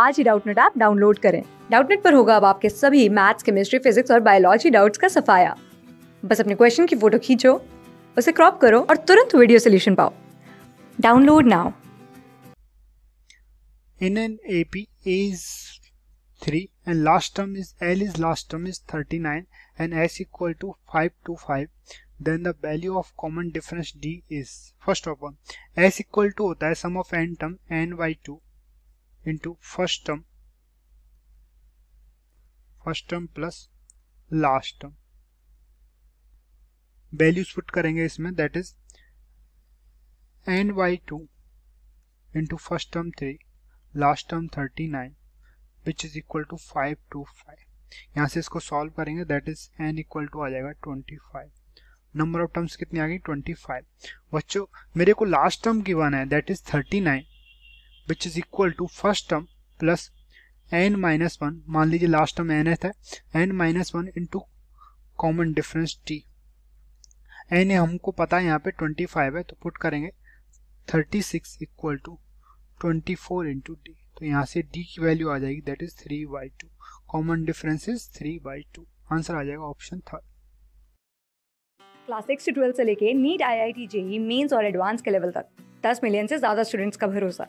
आज ही Doubtnut app download करें डाउटनेट पर होगा अब आपके सभी मैथ्स केमिस्ट्री फिजिक्स और बायोलॉजी डाउट्स का सफाया बस अपने क्वेश्चन की फोटो खींचो उसे क्रॉप करो और तुरंत वीडियो सोल्यूशन पाओ download now NNAP A is 3 and last term is L is last term is 39 and S equal to 5 to 5 then the value of common difference D is first of all S equal to होता है sum of n term n by 2 into first term first term plus last term values put करेंगे इसमें that is n by two into first term three last term thirty nine which is equal to five two five यहाँ से इसको solve करेंगे that is n equal to आ जाएगा twenty five number of terms कितनी आ गई twenty five बच्चों मेरे को लास्ट टर्म गिवन है that is thirty nine which is equal to first term plus n minus one मान लीजिए लास्ट टर्म एन एथ है n minus one into common difference T n हमको पता है यहाँ पे ट्वेंटी फाइव है तो पुट करेंगे thirty six equal to twenty four into d तो यहाँ से डी की वैल्यू आ जाएगी that is three by two common difference is three by two answer आ जाएगा ऑप्शन थर्ड क्लास सिक्स से ट्वेल्थ से लेके NEET I I T JEE mains और एडवांस के लेवल तक दस मिलियन से ज़्यादा स्टूडेंट्स का भरोसा